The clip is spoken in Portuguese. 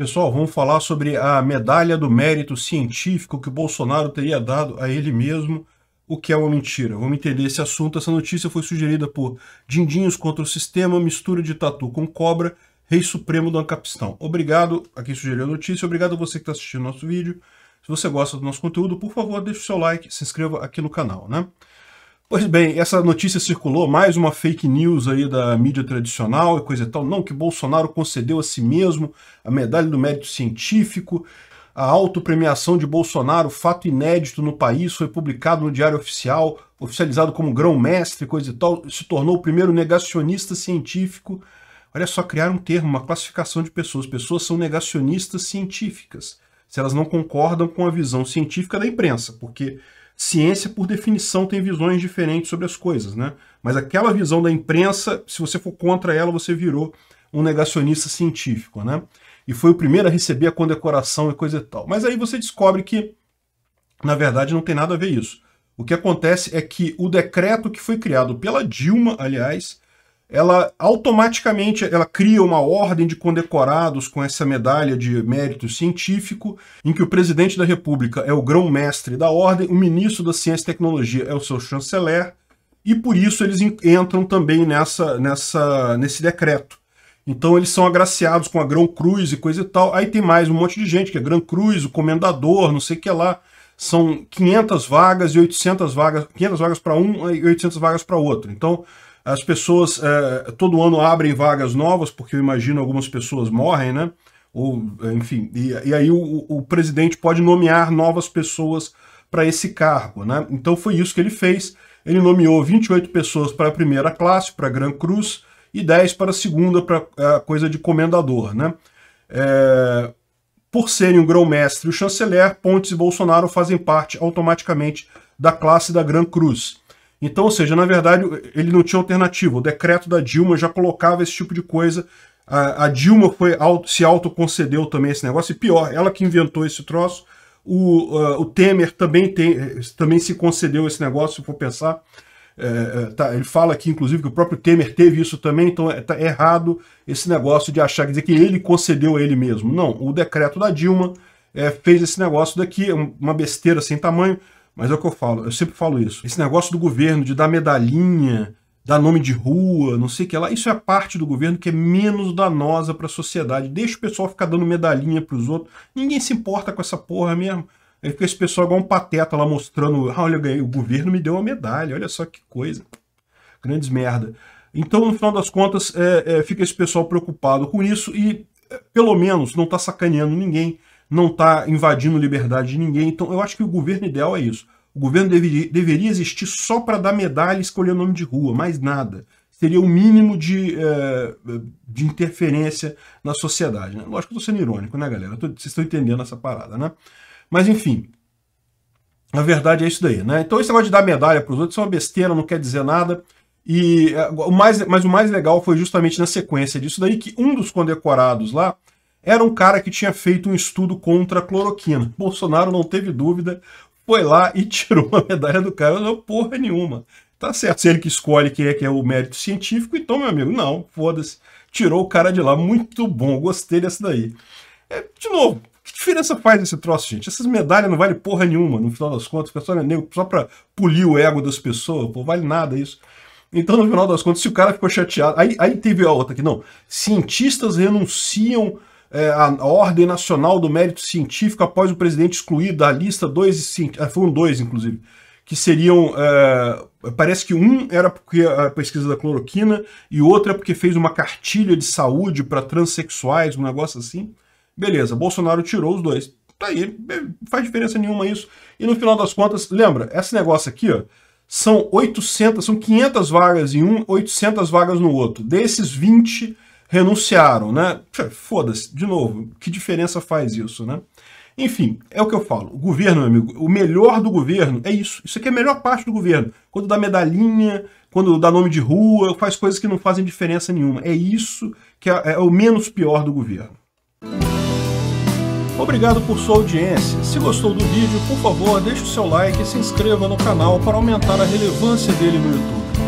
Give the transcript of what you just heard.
Pessoal, vamos falar sobre a medalha do mérito científico que o Bolsonaro teria dado a ele mesmo, o que é uma mentira. Vamos entender esse assunto. Essa notícia foi sugerida por Dindinhos contra o Sistema, mistura de tatu com cobra, rei supremo do Ancapistão. Obrigado a quem sugeriu a notícia, obrigado a você que está assistindo nosso vídeo. Se você gosta do nosso conteúdo, por favor, deixe o seu like, se inscreva aqui no canal, né? Pois bem, essa notícia circulou, mais uma fake news aí da mídia tradicional e coisa e tal. Não, que Bolsonaro concedeu a si mesmo a medalha do mérito científico, a autopremiação de Bolsonaro, fato inédito no país, foi publicado no Diário Oficial, oficializado como grão-mestre, coisa e tal, se tornou o primeiro negacionista científico. Olha só, criar um termo, uma classificação de pessoas. Pessoas são negacionistas científicas, se elas não concordam com a visão científica da imprensa, porque Ciência, por definição, tem visões diferentes sobre as coisas, né? Mas aquela visão da imprensa, se você for contra ela, você virou um negacionista científico, né? E foi o primeiro a receber a condecoração e coisa e tal. Mas aí você descobre que, na verdade, não tem nada a ver isso. O que acontece é que o decreto que foi criado pela Dilma, aliás, ela automaticamente ela cria uma ordem de condecorados com essa medalha de mérito científico, em que o presidente da República é o grão-mestre da ordem, o ministro da Ciência e Tecnologia é o seu chanceler, e por isso eles entram também nessa, nessa nesse decreto. Então eles são agraciados com a grão-cruz e coisa e tal. Aí tem mais um monte de gente, que é grão-cruz, o comendador, não sei o que lá. São 500 vagas e 800 vagas, 500 vagas para um e 800 vagas para outro. Então as pessoas é, todo ano abrem vagas novas, porque eu imagino algumas pessoas morrem, né? Ou, é, enfim, e, e aí o, o presidente pode nomear novas pessoas para esse cargo, né? Então foi isso que ele fez. Ele nomeou 28 pessoas para a primeira classe, para a Gran Cruz, e 10 para a segunda, para a é, coisa de comendador, né? É, por serem o grão-mestre e o chanceler, Pontes e Bolsonaro fazem parte automaticamente da classe da Gran Cruz. Então, ou seja, na verdade, ele não tinha alternativa. O decreto da Dilma já colocava esse tipo de coisa. A, a Dilma foi, se autoconcedeu também esse negócio. E pior, ela que inventou esse troço. O, uh, o Temer também, tem, também se concedeu esse negócio, se for pensar. É, é, tá, ele fala aqui, inclusive, que o próprio Temer teve isso também, então está é, tá errado esse negócio de achar, quer dizer, que ele concedeu a ele mesmo. Não, o decreto da Dilma é, fez esse negócio daqui, é uma besteira sem tamanho. Mas é o que eu falo, eu sempre falo isso. Esse negócio do governo de dar medalhinha, dar nome de rua, não sei o que lá, isso é parte do governo que é menos danosa para a sociedade. Deixa o pessoal ficar dando medalhinha para os outros. Ninguém se importa com essa porra mesmo. Aí fica esse pessoal igual um pateta lá mostrando, ah, olha, o governo me deu uma medalha, olha só que coisa. Grandes merda. Então, no final das contas, é, é, fica esse pessoal preocupado com isso e, é, pelo menos, não está sacaneando ninguém não está invadindo liberdade de ninguém. Então, eu acho que o governo ideal é isso. O governo deveria, deveria existir só para dar medalha e escolher o nome de rua, mais nada. Seria o mínimo de, é, de interferência na sociedade. Né? Lógico que eu estou sendo irônico, né, galera? Tô, vocês estão entendendo essa parada, né? Mas, enfim, a verdade é isso daí, né? Então, esse negócio de dar medalha para os outros é uma besteira, não quer dizer nada. E, eh, o mais, mas o mais legal foi justamente na sequência disso daí que um dos condecorados lá era um cara que tinha feito um estudo contra a cloroquina. Bolsonaro não teve dúvida, foi lá e tirou a medalha do cara. Não, porra nenhuma. Tá certo, se ele que escolhe quem é que é o mérito científico, então, meu amigo, não, foda-se. Tirou o cara de lá, muito bom, gostei dessa daí. É, de novo, que diferença faz esse troço, gente? Essas medalhas não valem porra nenhuma, no final das contas, fica só, é só pra polir o ego das pessoas, pô, vale nada isso. Então, no final das contas, se o cara ficou chateado. Aí, aí teve a outra aqui, não. Cientistas renunciam é, a Ordem Nacional do Mérito Científico após o presidente excluir da lista dois, é, foram dois, inclusive, que seriam, é, parece que um era porque a pesquisa da cloroquina e outro é porque fez uma cartilha de saúde para transexuais, um negócio assim. Beleza, Bolsonaro tirou os dois. Tá aí, faz diferença nenhuma isso. E no final das contas, lembra, esse negócio aqui, ó, são 800, são 500 vagas em um, 800 vagas no outro. Desses 20 renunciaram, né? Foda-se, de novo, que diferença faz isso, né? Enfim, é o que eu falo. O governo, meu amigo, o melhor do governo é isso. Isso aqui é a melhor parte do governo. Quando dá medalhinha, quando dá nome de rua, faz coisas que não fazem diferença nenhuma. É isso que é, é o menos pior do governo. Obrigado por sua audiência. Se gostou do vídeo, por favor, deixe o seu like e se inscreva no canal para aumentar a relevância dele no YouTube.